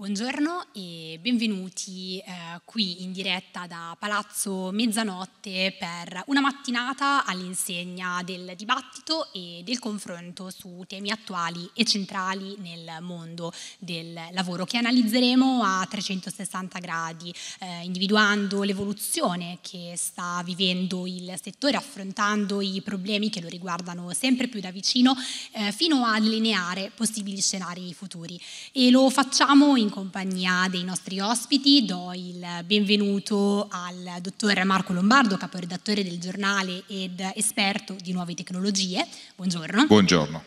Buongiorno e benvenuti eh, qui in diretta da Palazzo Mezzanotte per una mattinata all'insegna del dibattito e del confronto su temi attuali e centrali nel mondo del lavoro che analizzeremo a 360 gradi, eh, individuando l'evoluzione che sta vivendo il settore, affrontando i problemi che lo riguardano sempre più da vicino, eh, fino a delineare possibili scenari futuri. E lo facciamo in in compagnia dei nostri ospiti do il benvenuto al dottor Marco Lombardo, caporedattore del giornale ed esperto di nuove tecnologie. Buongiorno. Buongiorno.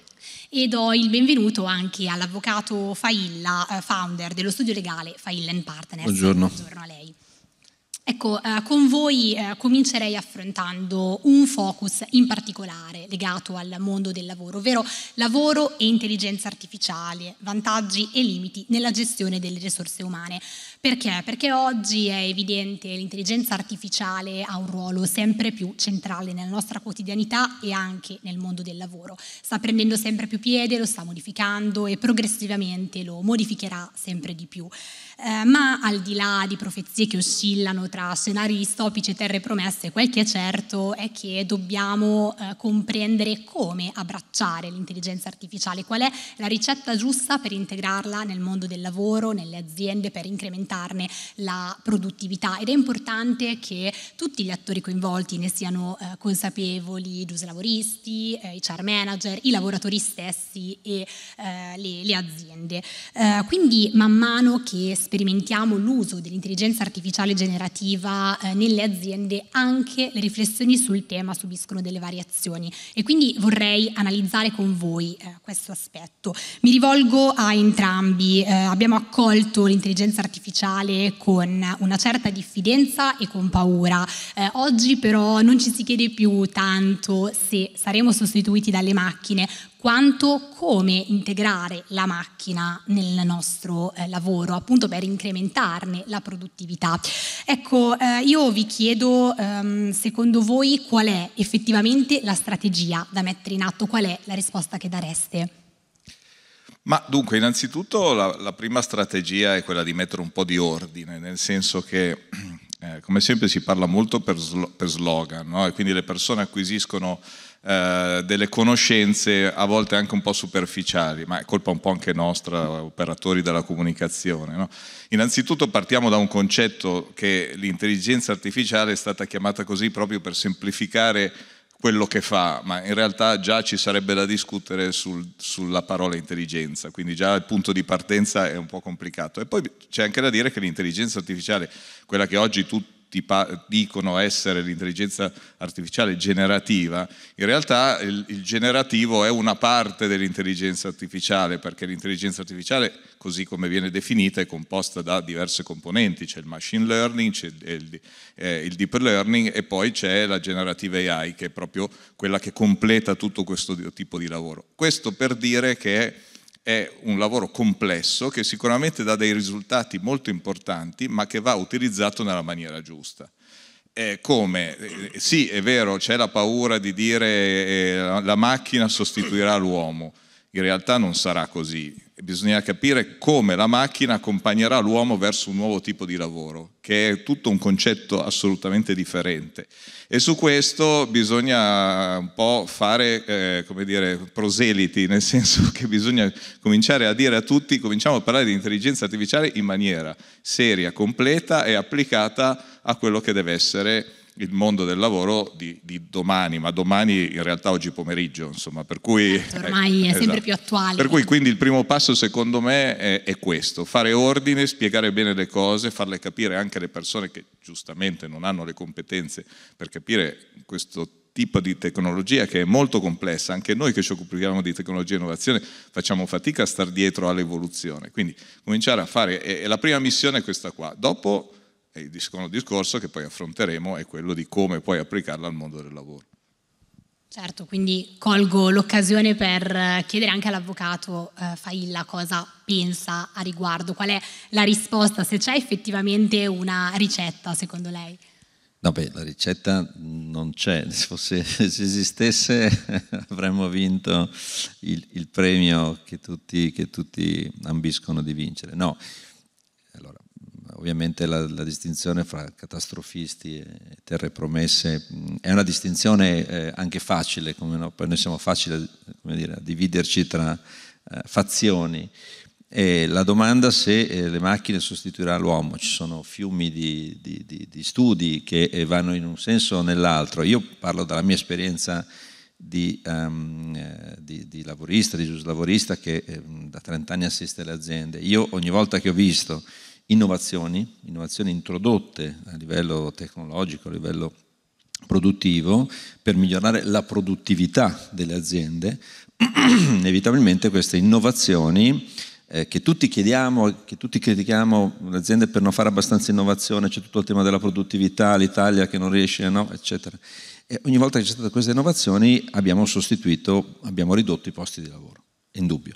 E do il benvenuto anche all'avvocato Failla, eh, founder dello studio legale Failla Partners. Buongiorno. Buongiorno a lei. Ecco, eh, con voi eh, comincerei affrontando un focus in particolare legato al mondo del lavoro, ovvero lavoro e intelligenza artificiale, vantaggi e limiti nella gestione delle risorse umane. Perché? Perché oggi è evidente che l'intelligenza artificiale ha un ruolo sempre più centrale nella nostra quotidianità e anche nel mondo del lavoro. Sta prendendo sempre più piede, lo sta modificando e progressivamente lo modificherà sempre di più. Eh, ma al di là di profezie che oscillano tra scenari distopici e terre promesse, quel che è certo è che dobbiamo eh, comprendere come abbracciare l'intelligenza artificiale, qual è la ricetta giusta per integrarla nel mondo del lavoro, nelle aziende, per incrementarne la produttività. Ed è importante che tutti gli attori coinvolti ne siano eh, consapevoli, i lavoristi, eh, i char manager, i lavoratori stessi e eh, le, le, aziende. Eh, quindi man mano che sperimentiamo l'uso dell'intelligenza artificiale generativa eh, nelle aziende, anche le riflessioni sul tema subiscono delle variazioni e quindi vorrei analizzare con voi eh, questo aspetto. Mi rivolgo a entrambi, eh, abbiamo accolto l'intelligenza artificiale con una certa diffidenza e con paura, eh, oggi però non ci si chiede più tanto se saremo sostituiti dalle macchine, quanto come integrare la macchina nel nostro eh, lavoro, appunto per incrementarne la produttività. Ecco, eh, io vi chiedo, ehm, secondo voi, qual è effettivamente la strategia da mettere in atto? Qual è la risposta che dareste? Ma dunque, innanzitutto la, la, prima strategia è quella di mettere un po' di ordine, nel senso che, eh, come sempre, si parla molto per, slo- per slogan, no? e quindi le persone acquisiscono eh, delle conoscenze a volte anche un po' superficiali, ma è colpa un po' anche nostra, operatori della comunicazione. No? Innanzitutto partiamo da un concetto che l'intelligenza artificiale è stata chiamata così proprio per semplificare quello che fa, ma in realtà già ci sarebbe da discutere sul, sulla parola intelligenza, quindi già il punto di partenza è un po' complicato. E poi c'è anche da dire che l'intelligenza artificiale, quella che oggi tutti tutti dicono essere l'intelligenza artificiale generativa, in realtà il, il generativo è una parte dell'intelligenza artificiale, perché l'intelligenza artificiale, così come viene definita, è composta da diverse componenti, c'è il machine learning, c'è il, eh, il deep learning e poi c'è la generativa AI, che è proprio quella che completa tutto questo tipo di lavoro. Questo per dire che è un lavoro complesso che sicuramente dà dei risultati molto importanti, ma che va utilizzato nella maniera giusta. Eh, come? Eh, sì, è vero, c'è la paura di dire eh, la macchina sostituirà l'uomo in realtà non sarà così. Bisogna capire come la macchina accompagnerà l'uomo verso un nuovo tipo di lavoro, che è tutto un concetto assolutamente differente. E su questo bisogna un po' fare, eh, come dire, proseliti, nel senso che bisogna cominciare a dire a tutti, cominciamo a parlare di intelligenza artificiale in maniera seria, completa e applicata a quello che deve essere il mondo del lavoro di, di, domani, ma domani in realtà oggi pomeriggio, insomma, per cui... Certo, eh, ormai eh, è sempre esatto. più attuale. Per cui quindi il primo passo secondo me è, è, questo, fare ordine, spiegare bene le cose, farle capire anche alle persone che giustamente non hanno le competenze per capire questo tipo di tecnologia che è molto complessa, anche noi che ci occupiamo di tecnologia e innovazione facciamo fatica a star dietro all'evoluzione, quindi cominciare a fare, e la prima missione è questa qua, dopo e il secondo discorso che poi affronteremo è quello di come poi applicarla al mondo del lavoro. Certo, quindi colgo l'occasione per eh, chiedere anche all'avvocato eh, Failla cosa pensa a riguardo, qual è la risposta, se c'è effettivamente una ricetta secondo lei. No, beh, la ricetta non c'è, se, fosse, se esistesse avremmo vinto il, il premio che tutti, che tutti ambiscono di vincere. No, ovviamente la, la, distinzione fra catastrofisti e terre promesse è una distinzione eh, anche facile, come no? noi siamo facili eh, dire, a dividerci tra eh, fazioni. E la domanda se eh, le macchine sostituiranno l'uomo, ci sono fiumi di, di, di, di studi che eh, vanno in un senso o nell'altro. Io parlo dalla mia esperienza di, um, di, di, lavorista, di giuslavorista che eh, da 30 anni assiste alle aziende. Io ogni volta che ho visto innovazioni, innovazioni introdotte a livello tecnologico, a livello produttivo, per migliorare la produttività delle aziende, inevitabilmente queste innovazioni eh, che tutti chiediamo, che tutti critichiamo le aziende per non fare abbastanza innovazione, c'è tutto il tema della produttività, l'Italia che non riesce, no? eccetera. E ogni volta che c'è stata queste innovazioni abbiamo sostituito, abbiamo ridotto i posti di lavoro, è indubbio.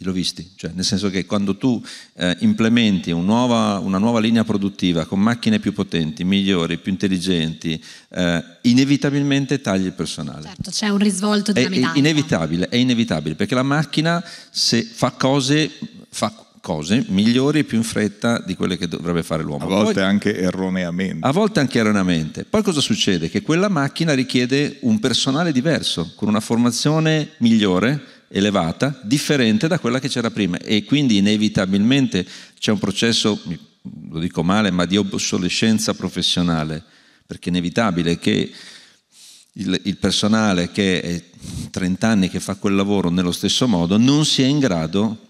L'ho visti, cioè, nel senso che quando tu eh, implementi un nuova, una nuova linea produttiva con macchine più potenti, migliori, più intelligenti, eh, inevitabilmente tagli il personale. Certo, c'è un risvolto di è, è inevitabile, è inevitabile, perché la macchina se fa cose, fa cose migliori e più in fretta di quelle che dovrebbe fare l'uomo. A volte Poi, anche erroneamente. A volte anche erroneamente. Poi cosa succede? Che quella macchina richiede un personale diverso, con una formazione migliore elevata, differente da quella che c'era prima e quindi inevitabilmente c'è un processo, lo dico male, ma di obsolescenza professionale, perché è inevitabile che il, il personale che è 30 anni che fa quel lavoro nello stesso modo non sia in grado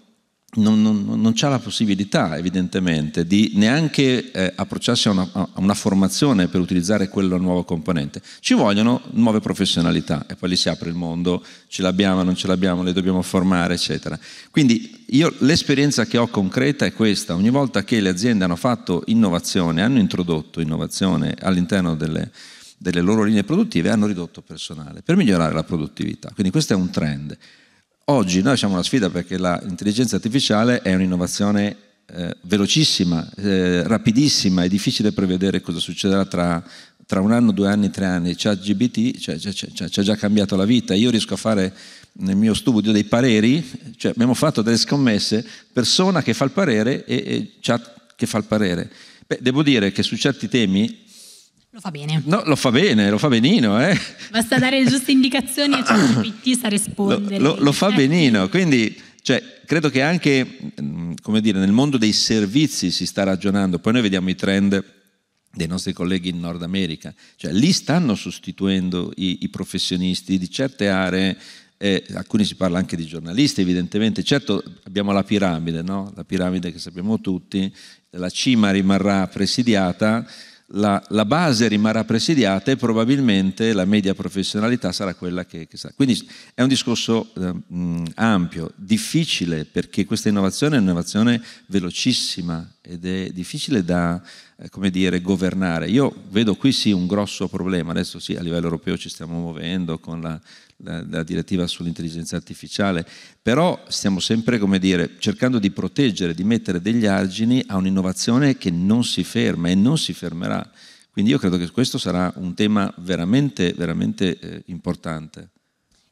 non, non, non c'è la possibilità evidentemente di neanche eh, approcciarsi a una, a una, formazione per utilizzare quella nuova componente. Ci vogliono nuove professionalità e poi lì si apre il mondo, ce l'abbiamo, non ce l'abbiamo, le dobbiamo formare, eccetera. Quindi io, l'esperienza che ho concreta è questa, ogni volta che le aziende hanno fatto innovazione, hanno introdotto innovazione all'interno delle, delle loro linee produttive, hanno ridotto personale per migliorare la produttività. Quindi questo è un trend. Oggi noi siamo una sfida perché l'intelligenza artificiale è un'innovazione eh, velocissima, eh, rapidissima, è difficile prevedere cosa succederà tra, tra un anno, due anni, tre anni. ChatGBT cioè, cioè, cioè, cioè, ci ha già cambiato la vita. Io riesco a fare nel mio studio dei pareri, cioè abbiamo fatto delle scommesse, persona che fa il parere e, e chat che fa il parere. Beh, devo dire che su certi temi lo fa bene. No, lo fa bene, lo fa benino. Eh? Basta dare le giuste indicazioni e ChatGPT sa rispondere. Lo, lo, lo fa benino, quindi cioè, credo che anche dire, nel mondo dei servizi si sta ragionando, poi noi vediamo i trend dei nostri colleghi in Nord America, cioè lì stanno sostituendo i, i professionisti di certe aree eh, alcuni si parla anche di giornalisti evidentemente, certo abbiamo la piramide, no? la piramide che sappiamo tutti, la cima rimarrà presidiata la, la, base rimarrà presidiata e probabilmente la media professionalità sarà quella che, che sarà. Quindi è un discorso eh, ampio, difficile, perché questa innovazione è un'innovazione velocissima ed è difficile da eh, come dire, governare. Io vedo qui sì un grosso problema, adesso sì a livello europeo ci stiamo muovendo con la la, la direttiva sull'intelligenza artificiale, però stiamo sempre, come dire, cercando di proteggere, di mettere degli argini a un'innovazione che non si ferma e non si fermerà. Quindi io credo che questo sarà un tema veramente, veramente eh, importante.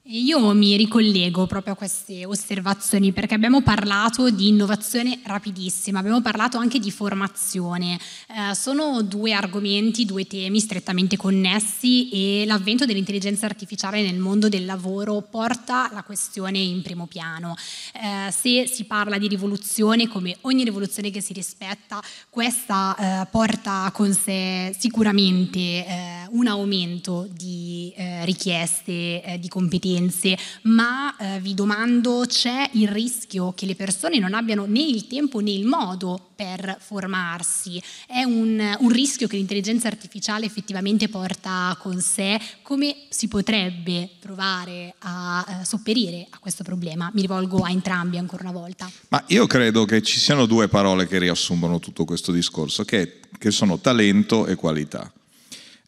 Io mi ricollego proprio a queste osservazioni perché abbiamo parlato di innovazione rapidissima, abbiamo parlato anche di formazione. Eh, sono due argomenti, due temi strettamente connessi e l'avvento dell'intelligenza artificiale nel mondo del lavoro porta la questione in primo piano. Eh, se si parla di rivoluzione, come ogni rivoluzione che si rispetta, questa eh, porta con sé sicuramente eh, un aumento di eh, richieste, eh, di competenze competenze, ma eh, vi domando c'è il rischio che le persone non abbiano né il tempo né il modo per formarsi? È un, un rischio che l'intelligenza artificiale effettivamente porta con sé? Come si potrebbe provare a eh, sopperire a questo problema? Mi rivolgo a entrambi ancora una volta. Ma io credo che ci siano due parole che riassumono tutto questo discorso, che, che sono talento e qualità.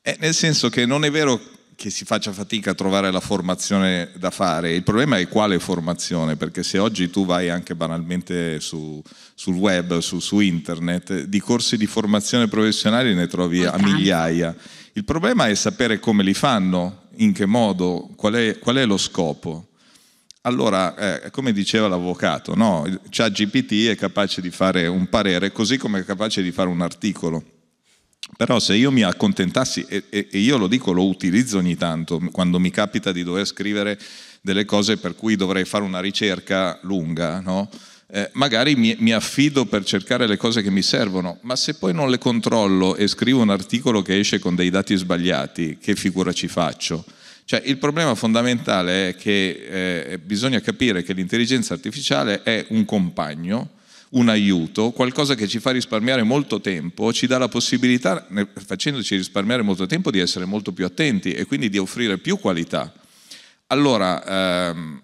Eh, nel senso che non è vero che si faccia fatica a trovare la formazione da fare. Il problema è quale formazione, perché se oggi tu vai anche banalmente su, sul web, su, su, internet, di corsi di formazione professionale ne trovi a migliaia. Il problema è sapere come li fanno, in che modo, qual è, qual è lo scopo. Allora, eh, come diceva l'avvocato, no? Cioè GPT è capace di fare un parere così come è capace di fare un articolo però se io mi accontentassi, e, e io lo dico, lo utilizzo ogni tanto, quando mi capita di dover scrivere delle cose per cui dovrei fare una ricerca lunga, no? Eh, magari mi, mi, affido per cercare le cose che mi servono, ma se poi non le controllo e scrivo un articolo che esce con dei dati sbagliati, che figura ci faccio? Cioè, il problema fondamentale è che eh, bisogna capire che l'intelligenza artificiale è un compagno un aiuto, qualcosa che ci fa risparmiare molto tempo, ci dà la possibilità, facendoci risparmiare molto tempo, di essere molto più attenti e quindi di offrire più qualità. Allora, ehm,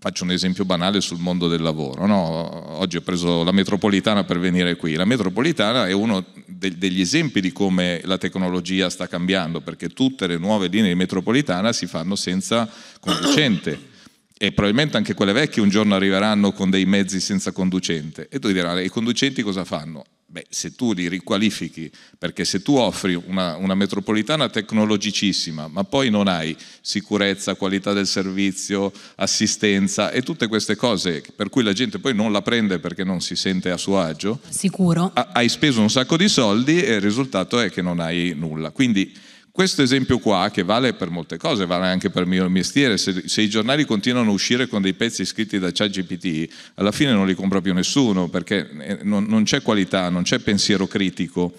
faccio un esempio banale sul mondo del lavoro. No? Oggi ho preso la metropolitana per venire qui. La metropolitana è uno de- degli esempi di come la tecnologia sta cambiando, perché tutte le nuove linee di metropolitana si fanno senza conducente e probabilmente anche quelle vecchie un giorno arriveranno con dei mezzi senza conducente e tu dirai, ah, i conducenti cosa fanno? Beh, se tu li riqualifichi, perché se tu offri una, una metropolitana tecnologicissima, ma poi non hai sicurezza, qualità del servizio, assistenza e tutte queste cose per cui la gente poi non la prende perché non si sente a suo agio, sicuro. hai speso un sacco di soldi e il risultato è che non hai nulla. Quindi questo esempio qua, che vale per molte cose, vale anche per il mio mestiere, se, se i giornali continuano a uscire con dei pezzi scritti da ChatGPT, alla fine non li compra più nessuno, perché eh, non, non c'è qualità, non c'è pensiero critico.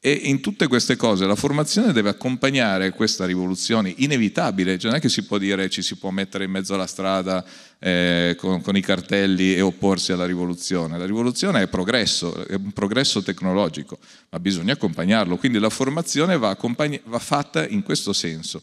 E in tutte queste cose la formazione deve accompagnare questa rivoluzione inevitabile, cioè non è che si può dire ci si può mettere in mezzo alla strada eh, con, con, i cartelli e opporsi alla rivoluzione. La rivoluzione è progresso, è un progresso tecnologico, ma bisogna accompagnarlo, quindi la formazione va, accompagn- va fatta in questo senso.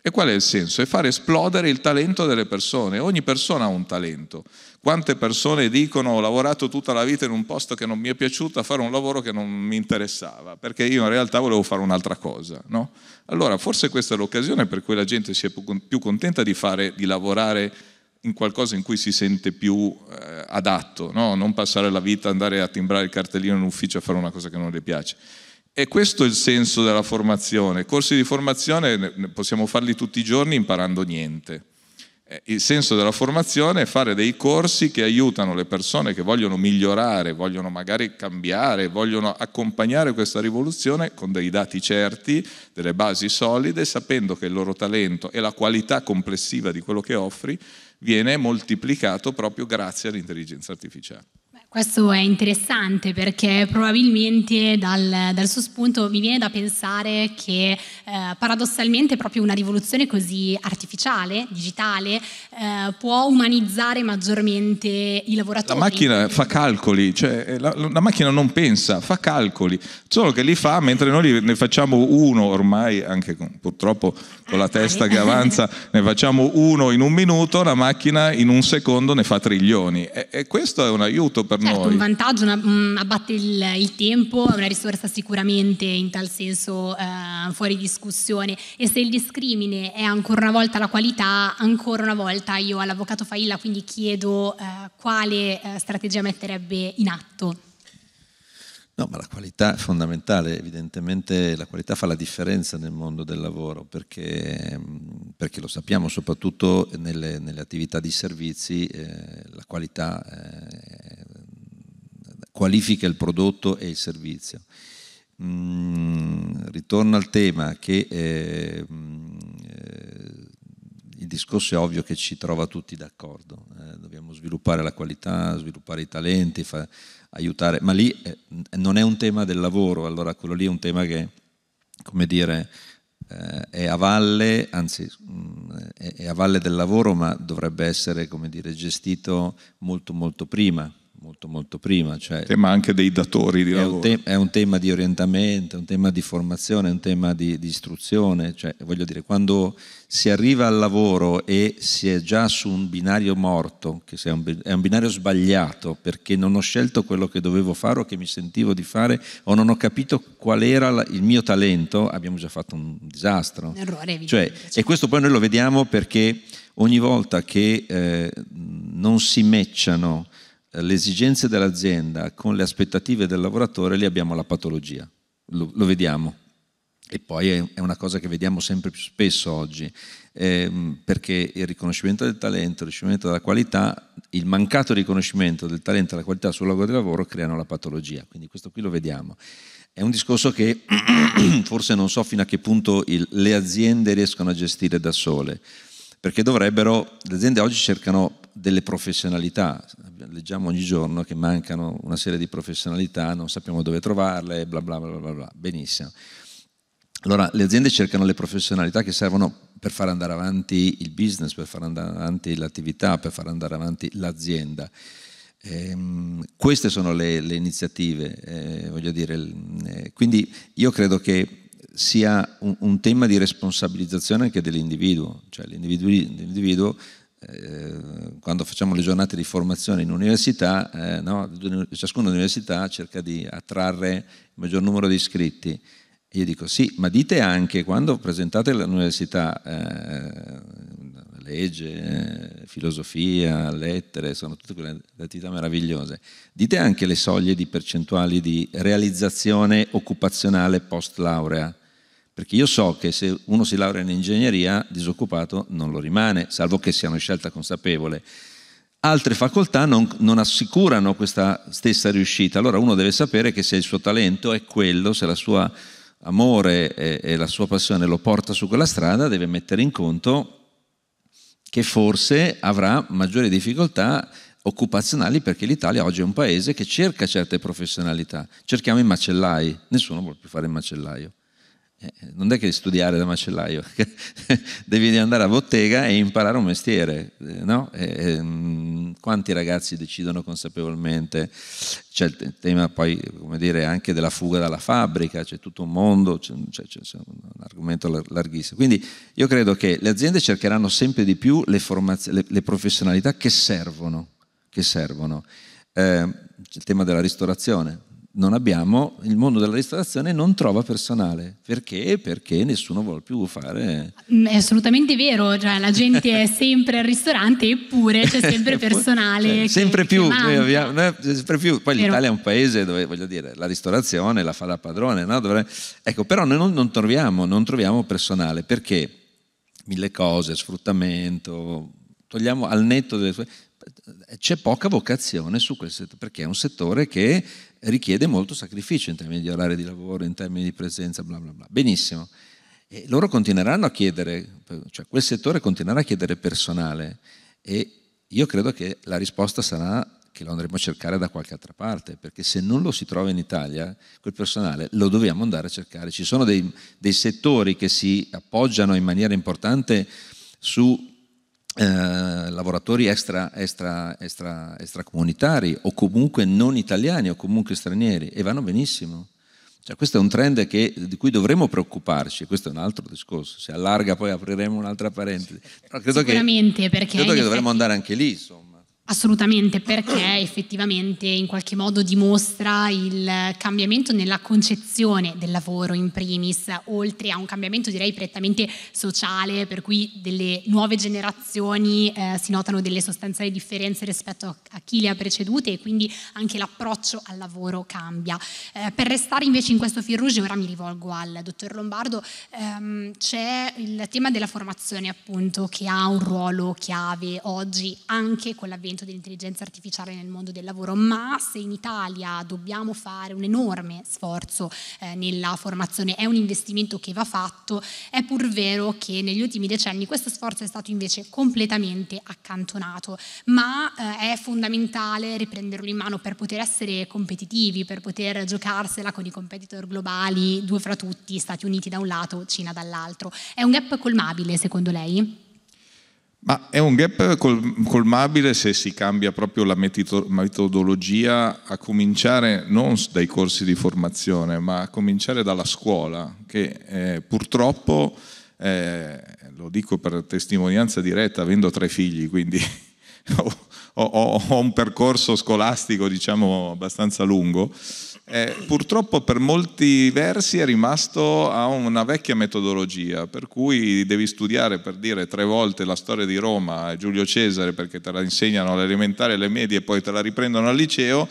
E qual è il senso? È fare esplodere il talento delle persone, ogni persona ha un talento. Quante persone dicono ho lavorato tutta la vita in un posto che non mi è piaciuto a fare un lavoro che non mi interessava, perché io in realtà volevo fare un'altra cosa. No? Allora forse questa è l'occasione per cui la gente sia più contenta di, fare, di lavorare in qualcosa in cui si sente più eh, adatto, no? non passare la vita andare a timbrare il cartellino in un ufficio a fare una cosa che non le piace. E questo è il senso della formazione. Corsi di formazione possiamo farli tutti i giorni imparando niente. Eh, il senso della formazione è fare dei corsi che aiutano le persone che vogliono migliorare, vogliono magari cambiare, vogliono accompagnare questa rivoluzione con dei dati certi, delle basi solide, sapendo che il loro talento e la qualità complessiva di quello che offri viene moltiplicato proprio grazie all'intelligenza artificiale. Questo è interessante perché probabilmente dal, dal, suo spunto mi viene da pensare che eh, paradossalmente proprio una rivoluzione così artificiale, digitale, eh, può umanizzare maggiormente i lavoratori. La macchina fa calcoli, cioè eh, la, la, macchina non pensa, fa calcoli, solo che li fa mentre noi ne facciamo uno ormai, anche con, purtroppo con la testa che avanza ne facciamo uno in un minuto, la macchina in un secondo ne fa trilioni e, e questo è un aiuto per certo, noi. È un vantaggio, una, mh, abbatte il, il, tempo, è una risorsa sicuramente in tal senso eh, fuori discussione e se il discrimine è ancora una volta la qualità, ancora una volta io all'avvocato Failla quindi chiedo eh, quale eh, strategia metterebbe in atto. No, ma la qualità è fondamentale, evidentemente la qualità fa la differenza nel mondo del lavoro, perché, perché lo sappiamo, soprattutto nelle, nelle attività di servizi, eh, la qualità eh, qualifica il prodotto e il servizio. Mm, ritorno al tema che eh, eh, il discorso è ovvio che ci trova tutti d'accordo, eh, dobbiamo sviluppare la qualità, sviluppare i talenti, fa, aiutare, ma lì eh, non è un tema del lavoro, allora quello lì è un tema che, come dire, eh, è a valle, anzi mm, è a valle del lavoro, ma dovrebbe essere, come dire, gestito molto molto prima molto molto prima. Cioè, tema anche dei datori di è lavoro. Un te- è un tema di orientamento, è un tema di formazione, è un tema di, di istruzione. Cioè, voglio dire, quando si arriva al lavoro e si è già su un binario morto, che è un, è un binario sbagliato perché non ho scelto quello che dovevo fare o che mi sentivo di fare o non ho capito qual era il mio talento, abbiamo già fatto un disastro. Un errore evidente. Cioè, cioè. E questo poi noi lo vediamo perché ogni volta che eh, non si mecciano le esigenze dell'azienda con le aspettative del lavoratore, lì abbiamo la patologia, lo, lo vediamo. E poi è, una cosa che vediamo sempre più spesso oggi, ehm, perché il riconoscimento del talento, il riconoscimento della qualità, il mancato riconoscimento del talento e della qualità sul luogo di lavoro creano la patologia. Quindi questo qui lo vediamo. È un discorso che forse non so fino a che punto il, le aziende riescono a gestire da sole, perché dovrebbero, le aziende oggi cercano delle professionalità. Leggiamo ogni giorno che mancano una serie di professionalità, non sappiamo dove trovarle, bla bla bla bla bla. Benissimo. Allora, le aziende cercano le professionalità che servono per far andare avanti il business, per far andare avanti l'attività, per far andare avanti l'azienda. Ehm, queste sono le, le iniziative, eh, voglio dire. Eh, quindi io credo che sia un, un tema di responsabilizzazione anche dell'individuo, cioè l'individuo, l'individuo eh, quando facciamo le giornate di formazione in università, eh, no, ciascuna università cerca di attrarre il maggior numero di iscritti. Io dico sì, ma dite anche quando presentate all'università eh, legge, filosofia, lettere, sono tutte quelle attività meravigliose, dite anche le soglie di percentuali di realizzazione occupazionale post laurea perché io so che se uno si laurea in ingegneria, disoccupato non lo rimane, salvo che sia una scelta consapevole. Altre facoltà non, non assicurano questa stessa riuscita, allora uno deve sapere che se il suo talento è quello, se la sua amore e, e, la sua passione lo porta su quella strada, deve mettere in conto che forse avrà maggiori difficoltà occupazionali perché l'Italia oggi è un paese che cerca certe professionalità. Cerchiamo i macellai, nessuno vuole più fare il macellaio. Eh, eh, non è che studiare da macellaio, devi andare a bottega e imparare un mestiere, eh, no? e, ehm, quanti ragazzi decidono consapevolmente? C'è il tema poi, come dire, anche della fuga dalla fabbrica, c'è tutto un mondo, c'è, c'è, c'è un argomento larghissimo. Quindi io credo che le aziende cercheranno sempre di più le, formaz- le, le professionalità che servono, che servono. Eh, c'è il tema della ristorazione, non abbiamo, il mondo della ristorazione non trova personale. Perché? Perché nessuno vuole più fare... Mm, è assolutamente vero, cioè la gente è sempre al ristorante eppure c'è sempre personale. cioè, sempre, che, più, che abbiamo, no, sempre più, poi vero. l'Italia è un paese dove, voglio dire, la ristorazione la fa da padrone, no? Dovre... Ecco, però noi non, non, troviamo, non troviamo personale perché mille cose, sfruttamento, togliamo al netto delle sue... C'è poca vocazione su quel settore perché è un settore che richiede molto sacrificio in termini di orari di lavoro, in termini di presenza, bla bla bla. Benissimo. E loro continueranno a chiedere, cioè quel settore continuerà a chiedere personale e io credo che la risposta sarà che lo andremo a cercare da qualche altra parte, perché se non lo si trova in Italia, quel personale lo dobbiamo andare a cercare. Ci sono dei, dei settori che si appoggiano in maniera importante su eh, lavoratori extra, extra, extra, extracomunitari o comunque non italiani o comunque stranieri e vanno benissimo. Cioè, questo è un trend che, di cui dovremmo preoccuparci, questo è un altro discorso, si allarga poi apriremo un'altra parentesi. Però credo Sicuramente, che, perché credo che dovremmo andare anche lì. Insomma. Assolutamente, perché effettivamente in qualche modo dimostra il cambiamento nella concezione del lavoro in primis, oltre a un cambiamento direi prettamente sociale, per cui delle nuove generazioni eh, si notano delle sostanziali differenze rispetto a chi le ha precedute e quindi anche l'approccio al lavoro cambia. Eh, per restare invece in questo fil rouge, ora mi rivolgo al dottor Lombardo, ehm, c'è il tema della formazione appunto che ha un ruolo chiave oggi anche con l'avvento l'avvento dell'intelligenza artificiale nel mondo del lavoro, ma se in Italia dobbiamo fare un enorme sforzo eh, nella formazione, è un investimento che va fatto, è pur vero che negli ultimi decenni questo sforzo è stato invece completamente accantonato, ma eh, è fondamentale riprenderlo in mano per poter essere competitivi, per poter giocarsela con i competitor globali, due fra tutti, Stati Uniti da un lato, Cina dall'altro. È un gap colmabile secondo lei? Ma è un gap colmabile se si cambia proprio la metodologia a cominciare non dai corsi di formazione, ma a cominciare dalla scuola, che eh, purtroppo, eh, lo dico per testimonianza diretta, avendo tre figli, quindi ho, ho, un percorso scolastico diciamo abbastanza lungo, eh, purtroppo per molti versi è rimasto a una vecchia metodologia, per cui devi studiare per dire tre volte la storia di Roma e Giulio Cesare perché te la insegnano all'elementare e alle medie e poi te la riprendono al liceo,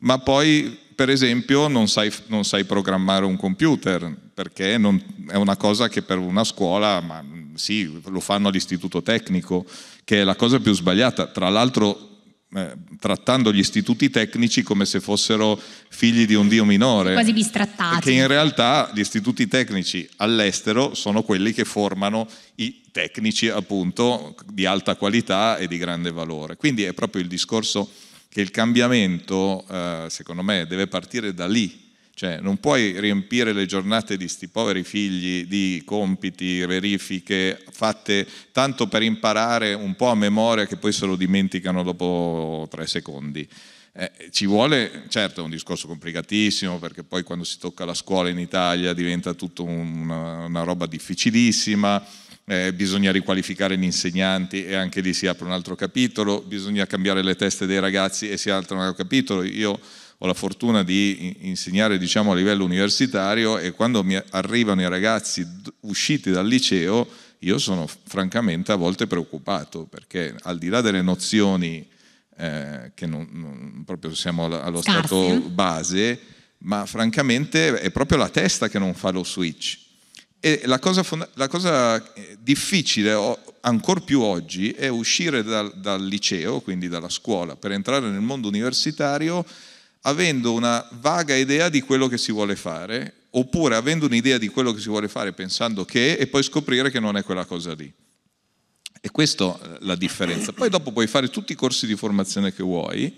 ma poi per esempio non sai, non sai programmare un computer, perché non, è una cosa che per una scuola, ma sì, lo fanno all'istituto tecnico, che è la cosa più sbagliata. Tra l'altro eh, trattando gli istituti tecnici come se fossero figli di un dio minore. Quasi bistrattati. Che in realtà gli istituti tecnici all'estero sono quelli che formano i tecnici appunto di alta qualità e di grande valore. Quindi è proprio il discorso che il cambiamento, eh, secondo me, deve partire da lì. Cioè, non puoi riempire le giornate di sti poveri figli di compiti, verifiche fatte tanto per imparare un po' a memoria che poi se lo dimenticano dopo tre secondi. Eh, ci vuole, certo è un discorso complicatissimo perché poi quando si tocca la scuola in Italia diventa tutta una, una, roba difficilissima, eh, bisogna riqualificare gli insegnanti e anche lì si apre un altro capitolo, bisogna cambiare le teste dei ragazzi e si apre un altro capitolo. Io ho la fortuna di insegnare diciamo, a livello universitario e quando mi arrivano i ragazzi usciti dal liceo io sono francamente a volte preoccupato perché al di là delle nozioni eh, che non, non, proprio siamo allo Scarsi. stato base, ma francamente è proprio la testa che non fa lo switch. E la cosa, fonda- la cosa eh, difficile, o, ancor più oggi, è uscire dal, dal liceo, quindi dalla scuola, per entrare nel mondo universitario avendo una vaga idea di quello che si vuole fare, oppure avendo un'idea di quello che si vuole fare pensando che e poi scoprire che non è quella cosa lì. E questa è eh, la differenza. Poi dopo puoi fare tutti i corsi di formazione che vuoi,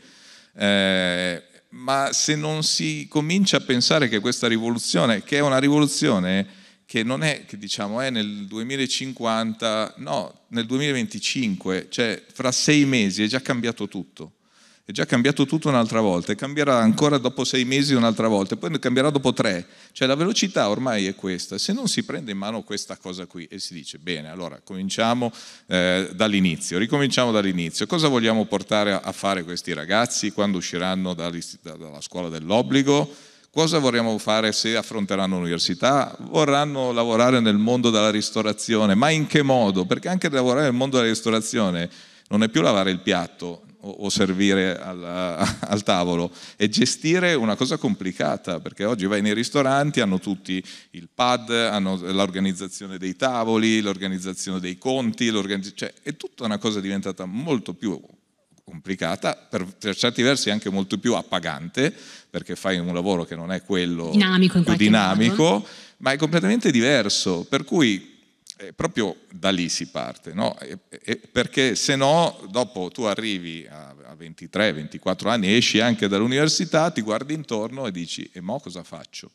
eh, ma se non si comincia a pensare che questa rivoluzione, che è una rivoluzione che non è che diciamo è nel 2050, no, nel 2025, cioè fra sei mesi è già cambiato tutto è già cambiato tutto un'altra volta e cambierà ancora dopo sei mesi un'altra volta e poi cambierà dopo tre. Cioè la velocità ormai è questa. Se non si prende in mano questa cosa qui e si dice bene, allora cominciamo eh, dall'inizio, ricominciamo dall'inizio. Cosa vogliamo portare a, fare questi ragazzi quando usciranno dalla scuola dell'obbligo? Cosa vorremmo fare se affronteranno l'università? Vorranno lavorare nel mondo della ristorazione, ma in che modo? Perché anche lavorare nel mondo della ristorazione non è più lavare il piatto, o, o servire al, al, tavolo, è gestire una cosa complicata, perché oggi vai nei ristoranti, hanno tutti il pad, hanno l'organizzazione dei tavoli, l'organizzazione dei conti, cioè, è tutta una cosa diventata molto più complicata, per, per, certi versi anche molto più appagante, perché fai un lavoro che non è quello dinamico più dinamico, ma è completamente diverso, per cui eh, proprio da lì si parte, no? e, e, perché se no dopo tu arrivi a, a 23-24 anni, esci anche dall'università, ti guardi intorno e dici, e mo cosa faccio?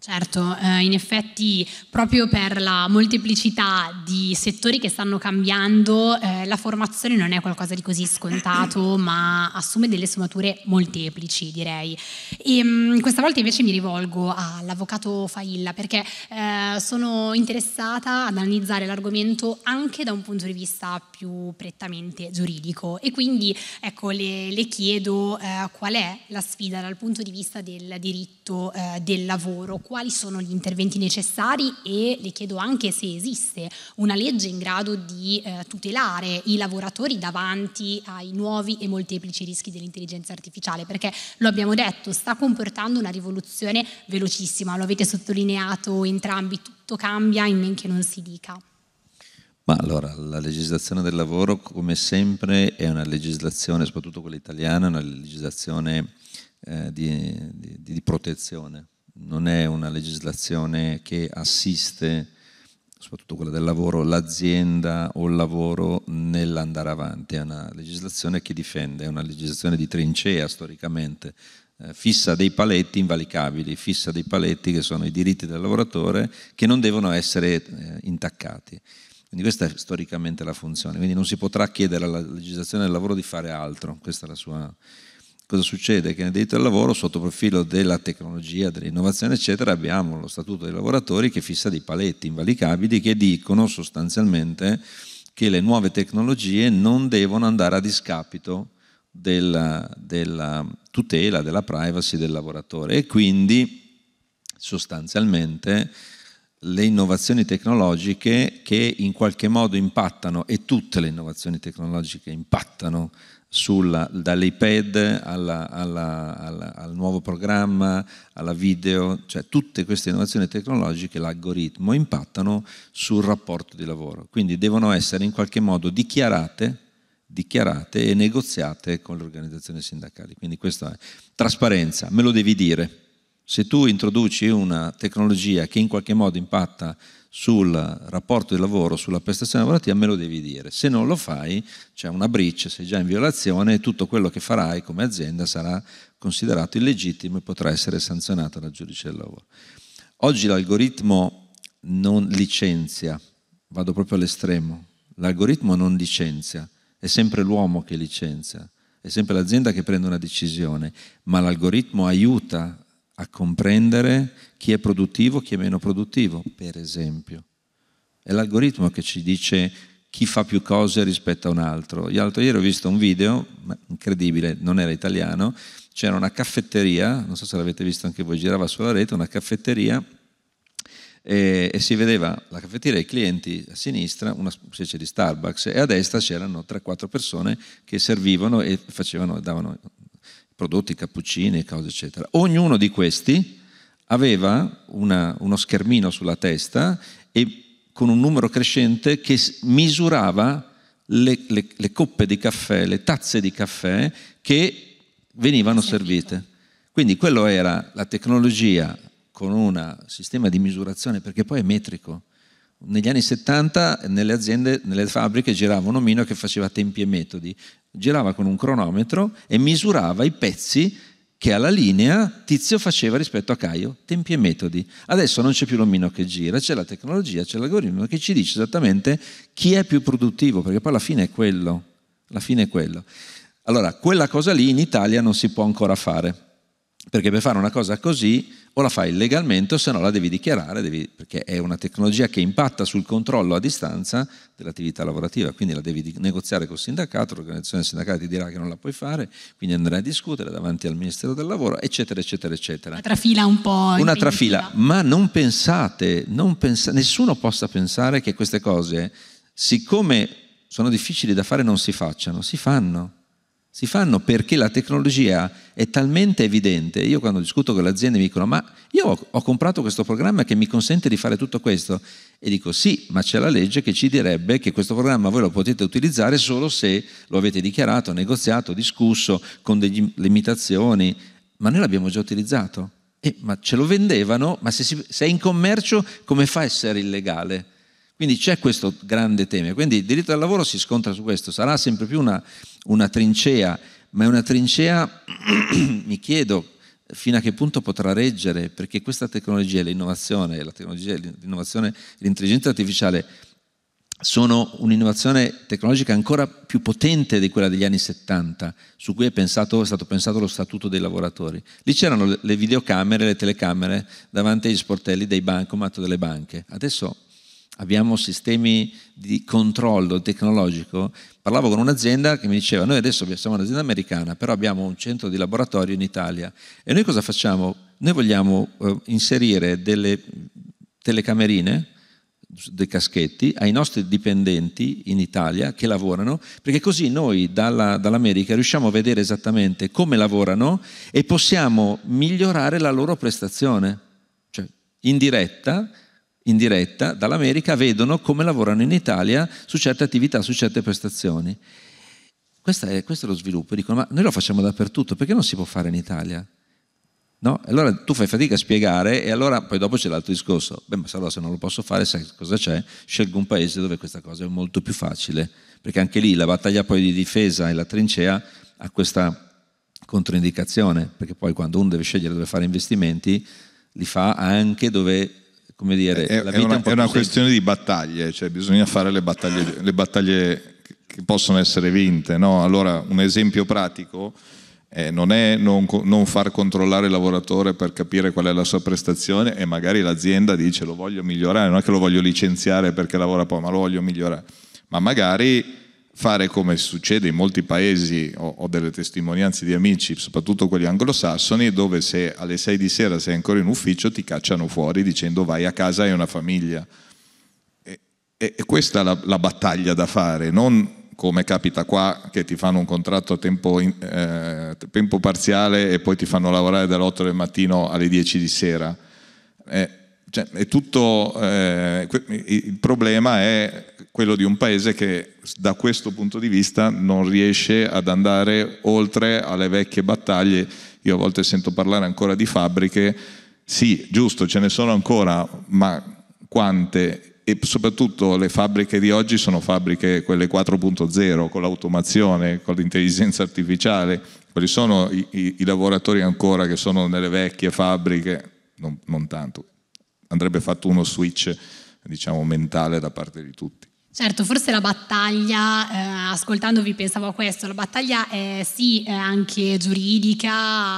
Certo, eh, in effetti proprio per la molteplicità di settori che stanno cambiando, eh, la formazione non è qualcosa di così scontato, ma assume delle sfumature molteplici, direi. E, ehm, mh, questa volta invece mi rivolgo all'avvocato Failla perché eh, sono interessata ad analizzare l'argomento anche da un punto di vista più prettamente giuridico e quindi ecco, le, le chiedo eh, qual è la sfida dal punto di vista del diritto eh, del lavoro quali sono gli interventi necessari e le chiedo anche se esiste una legge in grado di eh, tutelare i lavoratori davanti ai nuovi e molteplici rischi dell'intelligenza artificiale, perché lo abbiamo detto, sta comportando una rivoluzione velocissima, lo avete sottolineato entrambi, tutto cambia in men che non si dica. Ma allora, la legislazione del lavoro, come sempre, è una legislazione, soprattutto quella italiana, è una legislazione eh, di, di, di protezione non è una legislazione che assiste, soprattutto quella del lavoro, l'azienda o il lavoro nell'andare avanti, è una legislazione che difende, è una legislazione di trincea storicamente, eh, fissa dei paletti invalicabili, fissa dei paletti che sono i diritti del lavoratore che non devono essere eh, intaccati. Quindi questa è storicamente la funzione, quindi non si potrà chiedere alla legislazione del lavoro di fare altro, questa è la sua Cosa succede? Che nel diritto del lavoro, sotto profilo della tecnologia, dell'innovazione, eccetera, abbiamo lo Statuto dei lavoratori che fissa dei paletti invalicabili che dicono sostanzialmente che le nuove tecnologie non devono andare a discapito della, della tutela, della privacy del lavoratore e quindi sostanzialmente le innovazioni tecnologiche che in qualche modo impattano, e tutte le innovazioni tecnologiche impattano sulla, dall'iPad alla, alla, alla, al nuovo programma, alla video, cioè tutte queste innovazioni tecnologiche, l'algoritmo, impattano sul rapporto di lavoro. Quindi devono essere in qualche modo dichiarate, dichiarate e negoziate con le organizzazioni sindacali. Quindi questa è trasparenza, me lo devi dire se tu introduci una tecnologia che in qualche modo impatta sul rapporto di lavoro, sulla prestazione lavorativa, me lo devi dire. Se non lo fai, c'è una breach, sei già in violazione e tutto quello che farai come azienda sarà considerato illegittimo e potrà essere sanzionato dal giudice del lavoro. Oggi l'algoritmo non licenzia, vado proprio all'estremo, l'algoritmo non licenzia, è sempre l'uomo che licenzia, è sempre l'azienda che prende una decisione, ma l'algoritmo aiuta a comprendere chi è produttivo, e chi è meno produttivo, per esempio. È l'algoritmo che ci dice chi fa più cose rispetto a un altro. Io l'altro ieri ho visto un video, incredibile, non era italiano, c'era una caffetteria, non so se l'avete visto anche voi, girava sulla rete, una caffetteria e, e si vedeva la caffetteria e i clienti a sinistra, una specie di Starbucks, e a destra c'erano 3-4 persone che servivano e facevano, davano prodotti cappuccini, cose eccetera. Ognuno di questi aveva una, uno schermino sulla testa e con un numero crescente che misurava le, le, le coppe di caffè, le tazze di caffè che venivano servite. Quindi quello era la tecnologia con un sistema di misurazione, perché poi è metrico, negli anni 70 nelle aziende, nelle fabbriche girava un omino che faceva tempi e metodi, girava con un cronometro e misurava i pezzi che alla linea Tizio faceva rispetto a Caio, tempi e metodi. Adesso non c'è più l'omino che gira, c'è la tecnologia, c'è l'algoritmo che ci dice esattamente chi è più produttivo, perché poi alla fine è quello. Fine è quello. Allora, quella cosa lì in Italia non si può ancora fare, perché per fare una cosa così o la fai legalmente o se no la devi dichiarare, devi, perché è una tecnologia che impatta sul controllo a distanza dell'attività lavorativa, quindi la devi negoziare col sindacato, l'organizzazione sindacale ti dirà che non la puoi fare, quindi andrai a discutere davanti al Ministero del Lavoro, eccetera, eccetera, eccetera. Una trafila un po'... Una trafila, ma non pensate, non pensa, nessuno possa pensare che queste cose, siccome sono difficili da fare, non si facciano, si fanno. Si fanno perché la tecnologia è talmente evidente. Io quando discuto con le aziende mi dicono ma io ho, comprato questo programma che mi consente di fare tutto questo. E dico sì, ma c'è la legge che ci direbbe che questo programma voi lo potete utilizzare solo se lo avete dichiarato, negoziato, discusso, con delle limitazioni. Ma noi l'abbiamo già utilizzato. Eh, ma ce lo vendevano, ma se, si, se è in commercio come fa a essere illegale? Quindi c'è questo grande tema. Quindi il diritto al lavoro si scontra su questo. Sarà sempre più una, una trincea, ma è una trincea, mi chiedo, fino a che punto potrà reggere, perché questa tecnologia, l'innovazione, la tecnologia, l'innovazione, l'intelligenza artificiale sono un'innovazione tecnologica ancora più potente di quella degli anni 70, su cui è, pensato, è stato pensato lo statuto dei lavoratori. Lì c'erano le videocamere, le telecamere davanti agli sportelli dei bancomat delle banche. Adesso abbiamo sistemi di controllo tecnologico. Parlavo con un'azienda che mi diceva, noi adesso siamo un'azienda americana, però abbiamo un centro di laboratorio in Italia. E noi cosa facciamo? Noi vogliamo eh, inserire delle telecamerine, dei caschetti, ai nostri dipendenti in Italia che lavorano, perché così noi dalla, dall'America riusciamo a vedere esattamente come lavorano e possiamo migliorare la loro prestazione. Cioè, in diretta in diretta dall'America vedono come lavorano in Italia su certe attività, su certe prestazioni. È, questo è lo sviluppo. Dicono, ma noi lo facciamo dappertutto, perché non si può fare in Italia? No? Allora tu fai fatica a spiegare e allora poi dopo c'è l'altro discorso. Beh, ma allora se non lo posso fare, sai cosa c'è? Scelgo un paese dove questa cosa è molto più facile, perché anche lì la battaglia poi di difesa e la trincea ha questa controindicazione, perché poi quando uno deve scegliere dove fare investimenti, li fa anche dove come dire, è, la vita è una, è un è una questione di battaglie, cioè bisogna fare le battaglie, le battaglie che possono essere vinte. No? Allora, un esempio pratico eh, non è non, non, far controllare il lavoratore per capire qual è la sua prestazione e magari l'azienda dice lo voglio migliorare, non è che lo voglio licenziare perché lavora poco, ma lo voglio migliorare. Ma magari fare come succede in molti paesi, ho, ho, delle testimonianze di amici, soprattutto quelli anglosassoni, dove se alle 6 di sera sei ancora in ufficio ti cacciano fuori dicendo vai a casa hai una famiglia. E, e, e questa è la, la, battaglia da fare, non come capita qua che ti fanno un contratto a tempo, eh, tempo parziale e poi ti fanno lavorare dalle 8 del mattino alle 10 di sera. Eh, cioè, tutto, eh, il problema è quello di un paese che da questo punto di vista non riesce ad andare oltre alle vecchie battaglie. Io a volte sento parlare ancora di fabbriche, sì, giusto, ce ne sono ancora, ma quante? E soprattutto le fabbriche di oggi sono fabbriche quelle 4.0, con l'automazione, con l'intelligenza artificiale. Quali sono i, i, i lavoratori ancora che sono nelle vecchie fabbriche? non, non tanto, andrebbe fatto uno switch diciamo, mentale da parte di tutti. Certo, forse la battaglia, eh, ascoltandovi pensavo a questo, la battaglia è sì è anche giuridica,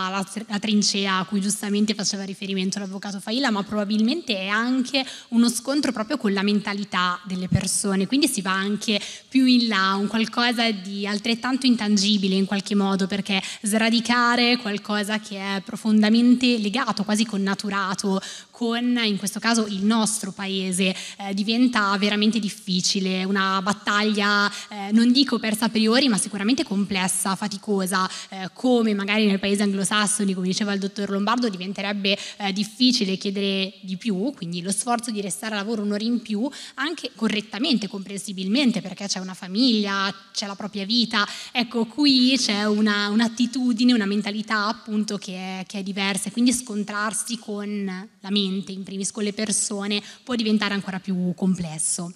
la, la, trincea a cui giustamente faceva riferimento l'avvocato Faila, ma probabilmente è anche uno scontro proprio con la mentalità delle persone, quindi si va anche più in là, un qualcosa di altrettanto intangibile in qualche modo, perché sradicare qualcosa che è profondamente legato, quasi connaturato con, in questo caso, il nostro paese, eh, diventa veramente difficile difficile, una battaglia eh, non dico persa a priori, ma sicuramente complessa, faticosa, eh, come magari nel paese anglosassoni, come diceva il dottor Lombardo, diventerebbe eh, difficile chiedere di più, quindi lo sforzo di restare a lavoro un'ora in più, anche correttamente, comprensibilmente, perché c'è una famiglia, c'è la propria vita, ecco qui c'è una, un'attitudine, una mentalità appunto che è, che è diversa e quindi scontrarsi con la mente, in primis con le persone, può diventare ancora più complesso.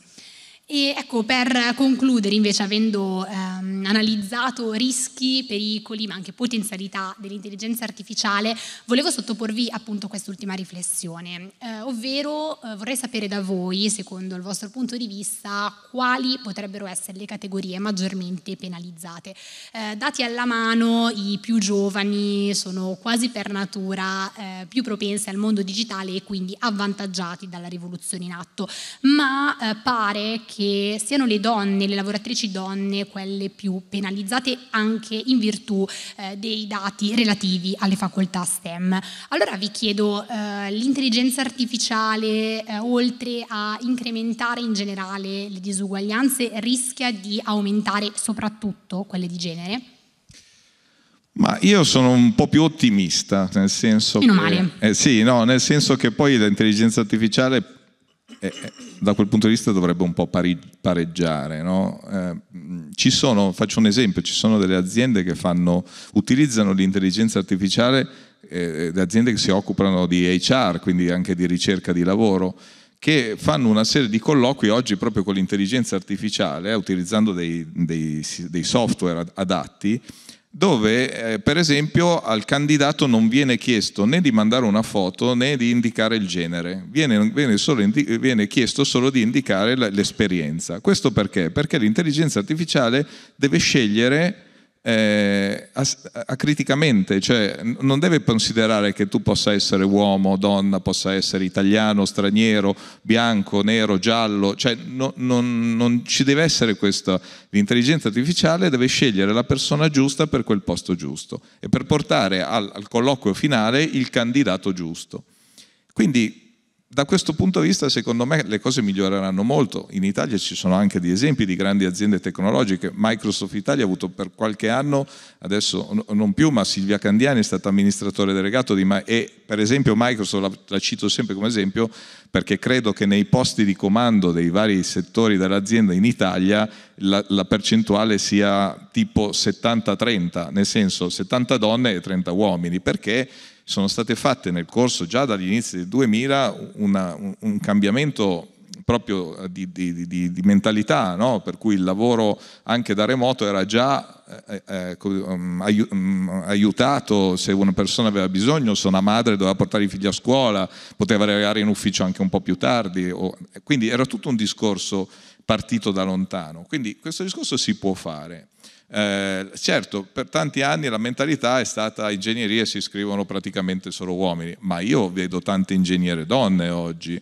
E ecco, per concludere invece, avendo ehm, analizzato rischi, pericoli, ma anche potenzialità dell'intelligenza artificiale, volevo sottoporvi appunto quest'ultima riflessione, eh, ovvero eh, vorrei sapere da voi, secondo il vostro punto di vista, quali potrebbero essere le categorie maggiormente penalizzate. Eh, dati alla mano, i più giovani sono quasi per natura eh, più propensi al mondo digitale e quindi avvantaggiati dalla rivoluzione in atto, ma eh, pare che che siano le donne, le lavoratrici donne, quelle più penalizzate anche in virtù eh, dei dati relativi alle facoltà STEM. Allora vi chiedo, eh, l'intelligenza artificiale, eh, oltre a incrementare in generale le disuguaglianze, rischia di aumentare soprattutto quelle di genere? Ma io sono un po' più ottimista, nel senso Meno che... Eh, sì, no, nel senso che poi l'intelligenza artificiale e, eh, eh, da quel punto di vista dovrebbe un po' pareggiare. No? Eh, sono, faccio un esempio, ci sono delle aziende che fanno, utilizzano l'intelligenza artificiale, eh, eh aziende che si occupano di HR, quindi anche di ricerca di lavoro, che fanno una serie di colloqui oggi proprio con l'intelligenza artificiale, eh, utilizzando dei, dei, dei software adatti, dove eh, per esempio al candidato non viene chiesto né di mandare una foto né di indicare il genere, viene, viene, solo indi- viene chiesto solo di indicare l'esperienza. Questo perché? Perché l'intelligenza artificiale deve scegliere eh, acriticamente, cioè non deve considerare che tu possa essere uomo, donna, possa essere italiano, straniero, bianco, nero, giallo, cioè no, non, non, ci deve essere questa, l'intelligenza artificiale deve scegliere la persona giusta per quel posto giusto e per portare al, al colloquio finale il candidato giusto. Quindi da questo punto di vista, secondo me, le cose miglioreranno molto. In Italia ci sono anche di esempi di grandi aziende tecnologiche. Microsoft Italia ha avuto per qualche anno, adesso non più, ma Silvia Candiani è stata amministratore delegato di e per esempio Microsoft, la, la cito sempre come esempio, perché credo che nei posti di comando dei vari settori dell'azienda in Italia la, la percentuale sia tipo 70-30, nel senso 70 donne e 30 uomini, perché sono state fatte nel corso già dagli inizi del 2000 una, un, un cambiamento proprio eh, di, di, di, di mentalità, no? per cui il lavoro anche da remoto era già eh, eh, eh um, mm, aiutato se una persona aveva bisogno, se una madre doveva portare i figli a scuola, poteva arrivare in ufficio anche un po' più tardi, o, quindi era tutto un discorso partito da lontano. Quindi questo discorso si può fare. Eh, certo, per tanti anni la mentalità è stata ingegneria si scrivono praticamente solo uomini, ma io vedo tante ingegnere donne oggi.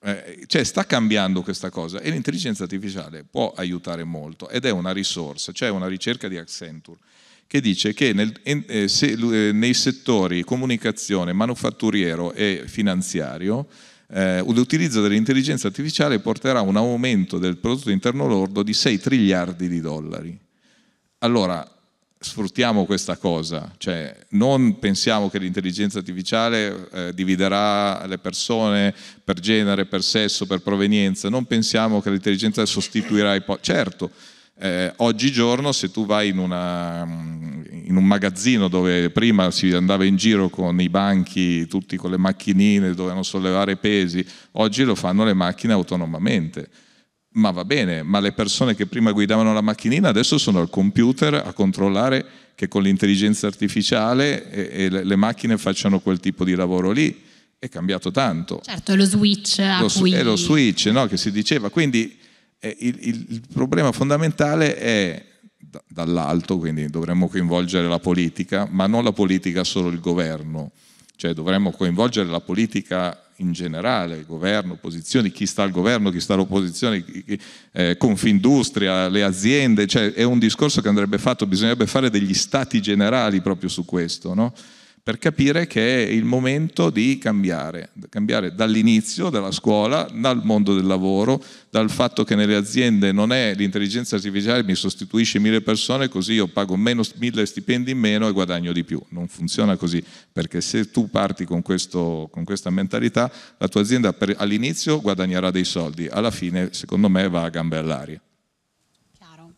Eh, cioè sta cambiando questa cosa e l'intelligenza artificiale può aiutare molto ed è una risorsa, c'è cioè una ricerca di Accenture che dice che nel, eh, se, eh, nei settori comunicazione, manufatturiero e finanziario eh, l'utilizzo dell'intelligenza artificiale porterà a un aumento del prodotto interno lordo di 6 triliardi di dollari. Allora, sfruttiamo questa cosa, cioè non pensiamo che l'intelligenza artificiale eh, dividerà le persone per genere, per sesso, per provenienza, non pensiamo che l'intelligenza sostituirà i po- certo. Eh, oggigiorno se tu vai in, una, in, un magazzino dove prima si andava in giro con i banchi, tutti con le macchinine, dovevano sollevare pesi, oggi lo fanno le macchine autonomamente ma va bene, ma le persone che prima guidavano la macchinina adesso sono al computer a controllare che con l'intelligenza artificiale e, e le, le, macchine facciano quel tipo di lavoro lì. È cambiato tanto. Certo, è lo switch. Lo, cui... È lo switch, no, che si diceva. Quindi eh, il, il, il, problema fondamentale è da, dall'alto, quindi dovremmo coinvolgere la politica, ma non la politica solo il governo. Cioè dovremmo coinvolgere la politica in generale, governo, opposizioni, chi sta al governo, chi sta all'opposizione, eh, Confindustria, le aziende, cioè è un discorso che andrebbe fatto, bisognerebbe fare degli stati generali proprio su questo, no? per capire che è il momento di cambiare, cambiare dall'inizio, dalla scuola, dal mondo del lavoro, dal fatto che nelle aziende non è l'intelligenza artificiale mi sostituisce mille persone così io pago meno, mille stipendi in meno e guadagno di più. Non funziona così, perché se tu parti con, questo, con questa mentalità, la tua azienda per, all'inizio guadagnerà dei soldi, alla fine secondo me va a gambe all'aria.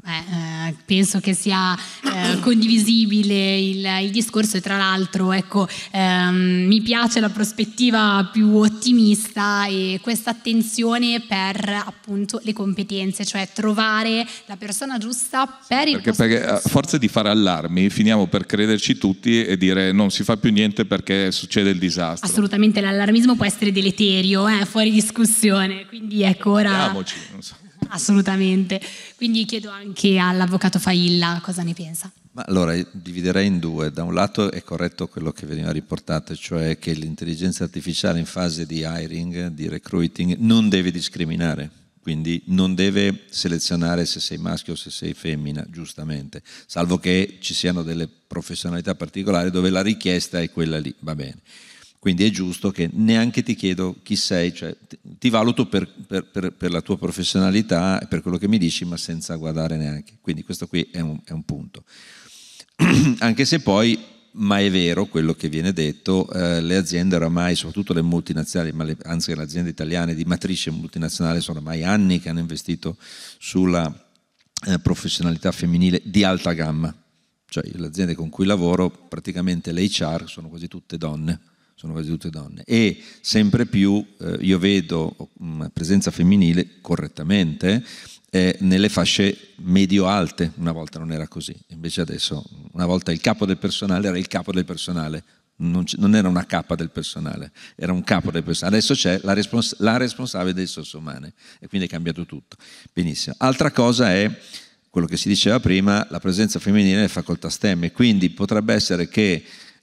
Beh, eh, penso che sia eh, condivisibile il, il, discorso e tra l'altro ecco, ehm, mi piace la prospettiva più ottimista e questa attenzione per appunto le competenze, cioè trovare la persona giusta per sì, il perché, perché a eh, forza di fare allarmi finiamo per crederci tutti e dire non si fa più niente perché succede il disastro. Assolutamente l'allarmismo può essere deleterio, eh, fuori discussione, quindi ecco ora... Andiamoci, non so assolutamente. Quindi chiedo anche all'avvocato Failla cosa ne pensa. Ma allora, dividerei in due. Da un lato è corretto quello che veniva riportato, cioè che l'intelligenza artificiale in fase di hiring, di recruiting, non deve discriminare. Quindi non deve selezionare se sei maschio o se sei femmina, giustamente, salvo che ci siano delle professionalità particolari dove la richiesta è quella lì, va bene. Quindi è giusto che neanche ti chiedo chi sei, cioè ti valuto per, per, per, per la tua professionalità e per quello che mi dici, ma senza guardare neanche. Quindi questo qui è un, è un punto. Anche se poi, ma è vero quello che viene detto, eh, le aziende oramai, soprattutto le multinazionali, ma le, anzi le aziende italiane di matrice multinazionale sono ormai anni che hanno investito sulla eh, professionalità femminile di alta gamma. Cioè le aziende con cui lavoro, praticamente le HR sono quasi tutte donne sono quasi tutte donne, e sempre più eh, io vedo una mm, presenza femminile correttamente eh, nelle fasce medio-alte, una volta non era così, invece adesso una volta il capo del personale era il capo del personale, non, non era una capa del personale, era un capo del personale, adesso c'è la, respons- la responsabile dei sossomane e quindi è cambiato tutto. Benissimo. Altra cosa è quello che si diceva prima, la presenza femminile nelle facoltà STEM, quindi potrebbe essere che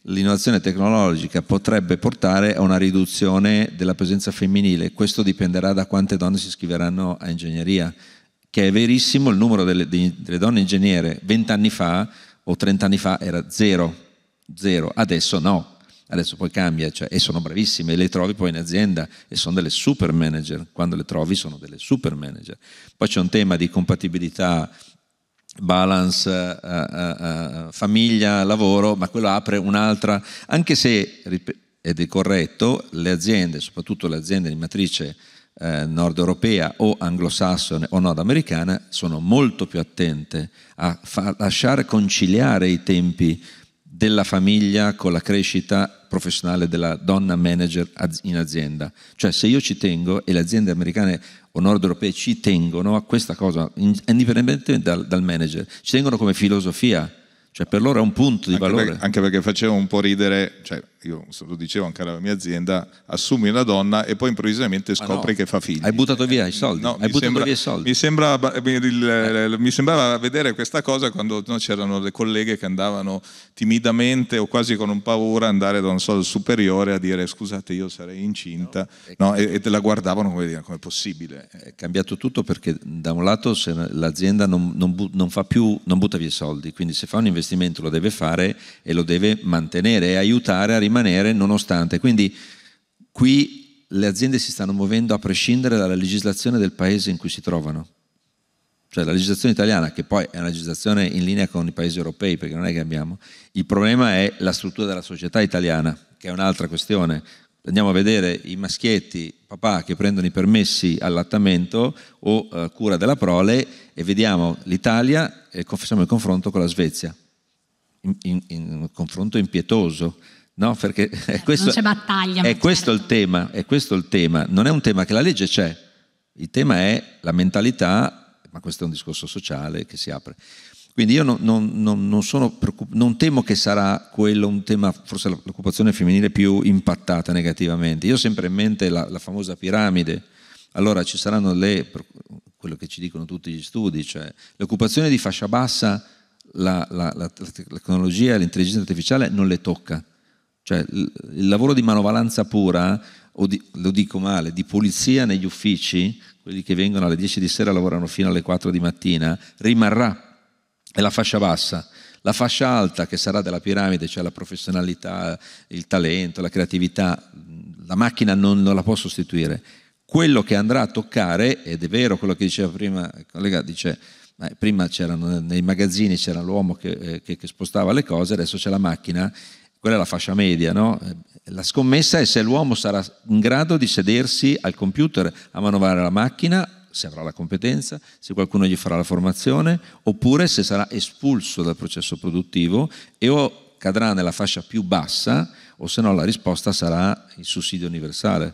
l'innovazione tecnologica potrebbe portare a una riduzione della presenza femminile. Questo dipenderà da quante donne si iscriveranno a ingegneria, che è verissimo, il numero delle, delle donne ingegnere vent'anni fa o trent'anni fa era zero, zero. adesso no. Adesso poi cambia, cioè, e sono bravissime, e le trovi poi in azienda e sono delle super manager, quando le trovi sono delle super manager. Poi c'è un tema di compatibilità balance, uh, uh, uh, famiglia, lavoro, ma quello apre un'altra, anche se, ed è corretto, le aziende, soprattutto le aziende di matrice eh, nord europea o anglosassone o nord americana sono molto più attente a fa- lasciare conciliare i tempi della famiglia con la crescita professionale della donna manager in azienda. Cioè se io ci tengo e le aziende americane o nord europei ci tengono a questa cosa, indipendentemente dal, dal manager, ci tengono come filosofia, cioè per loro è un punto di anche valore. Per, anche perché faceva un po' ridere, cioè io lo dicevo anche alla mia azienda, assumi una donna e poi improvvisamente ah, scopri no, che fa figli. Hai buttato via i eh, soldi. No, mi, sembra, via i soldi. Mi, sembra, eh, eh. mi, sembrava vedere questa cosa quando no, c'erano le colleghe che andavano timidamente o quasi con un paura andare da un soldo superiore a dire scusate io sarei incinta e, e, te la guardavano come, dire, come possibile. È cambiato tutto perché da un lato l'azienda non, non, bu- non, fa più, non butta via i soldi, quindi se fa un investimento lo deve fare e lo deve mantenere e aiutare a rimanere nonostante. Quindi qui le aziende si stanno muovendo a prescindere dalla legislazione del paese in cui si trovano. Cioè la legislazione italiana, che poi è una legislazione in linea con i paesi europei, perché non è che abbiamo, il problema è la struttura della società italiana, che è un'altra questione. Andiamo a vedere i maschietti, papà, che prendono i permessi allattamento o eh, cura della prole e vediamo l'Italia e facciamo il confronto con la Svezia. In, in, in, confronto impietoso. No, perché è questo, battaglia, è, questo certo. tema, è questo, il tema, non è un tema che la legge c'è, il tema è la mentalità, ma questo è un discorso sociale che si apre. Quindi io non, non, non, sono, non temo che sarà quello un tema, forse l'occupazione femminile più impattata negativamente. Io ho sempre in mente la, la famosa piramide, allora ci saranno le, quello che ci dicono tutti gli studi, cioè l'occupazione di fascia bassa, la, la, la tecnologia, l'intelligenza artificiale non le tocca cioè il lavoro di manovalanza pura, di, lo dico male, di pulizia negli uffici, quelli che vengono alle 10 di sera e lavorano fino alle 4 di mattina, rimarrà. È la fascia bassa. La fascia alta che sarà della piramide, cioè la professionalità, il talento, la creatività, la macchina non, non la può sostituire. Quello che andrà a toccare, ed è vero quello che diceva prima il collega, dice prima c'erano nei magazzini c'era l'uomo che, eh, che, che, spostava le cose, adesso c'è la macchina quella è la fascia media, no? La scommessa è se l'uomo sarà in grado di sedersi al computer a manovrare la macchina, se avrà la competenza, se qualcuno gli farà la formazione, oppure se sarà espulso dal processo produttivo e o cadrà nella fascia più bassa, o se no la risposta sarà il sussidio universale,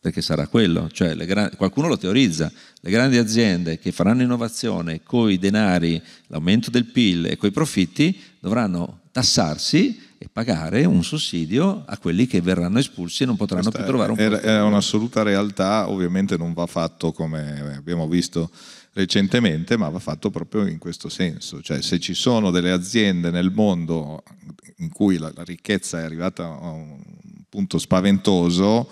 perché sarà quello. Cioè, gran... qualcuno lo teorizza, le grandi aziende che faranno innovazione coi denari, l'aumento del PIL e coi profitti dovranno tassarsi e pagare un sussidio a quelli che verranno espulsi e non potranno Questa più trovare un posto. È un'assoluta realtà, ovviamente non va fatto come abbiamo visto recentemente, ma va fatto proprio in questo senso. Cioè se ci sono delle aziende nel mondo in cui la, la ricchezza è arrivata a un punto spaventoso,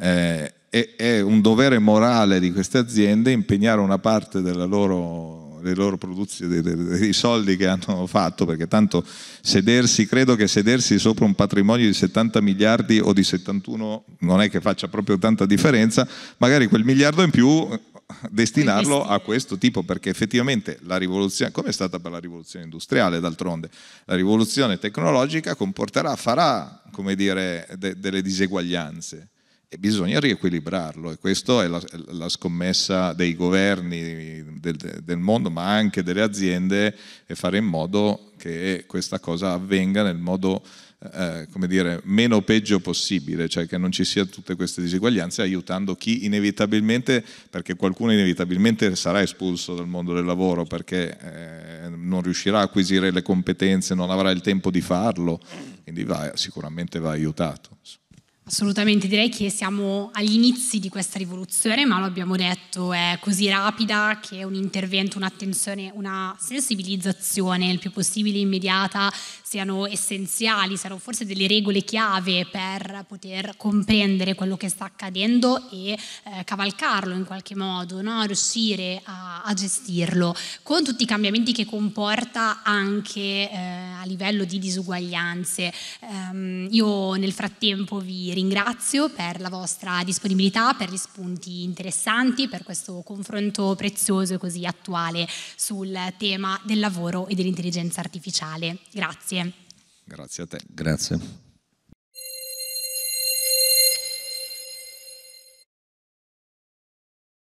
eh, è, è un dovere morale di queste aziende impegnare una parte della loro le loro produzioni, dei, soldi che hanno fatto, perché tanto sedersi, credo che sedersi sopra un patrimonio di 70 miliardi o di 71 non è che faccia proprio tanta differenza, magari quel miliardo in più eh, destinarlo a questo tipo, perché effettivamente la rivoluzione, come è stata per la rivoluzione industriale d'altronde, la rivoluzione tecnologica comporterà, farà, come dire, de- delle diseguaglianze e bisogna riequilibrarlo e questa è la, la scommessa dei governi del, del, mondo ma anche delle aziende e fare in modo che questa cosa avvenga nel modo eh, come dire, meno peggio possibile, cioè che non ci siano tutte queste diseguaglianze, aiutando chi inevitabilmente, perché qualcuno inevitabilmente sarà espulso dal mondo del lavoro perché eh, non riuscirà a acquisire le competenze, non avrà il tempo di farlo, quindi va, sicuramente va aiutato. Assolutamente, direi che siamo agli inizi di questa rivoluzione, ma lo abbiamo detto, è così rapida che un intervento, un'attenzione, una sensibilizzazione il più possibile immediata siano essenziali, saranno forse delle regole chiave per poter comprendere quello che sta accadendo e eh, cavalcarlo in qualche modo, no? riuscire a, a, gestirlo, con tutti i cambiamenti che comporta anche eh, a livello di disuguaglianze. Um, io nel frattempo vi ringrazio per la vostra disponibilità, per gli spunti interessanti, per questo confronto prezioso e così attuale sul tema del lavoro e dell'intelligenza artificiale. Grazie. Grazie a te. Grazie.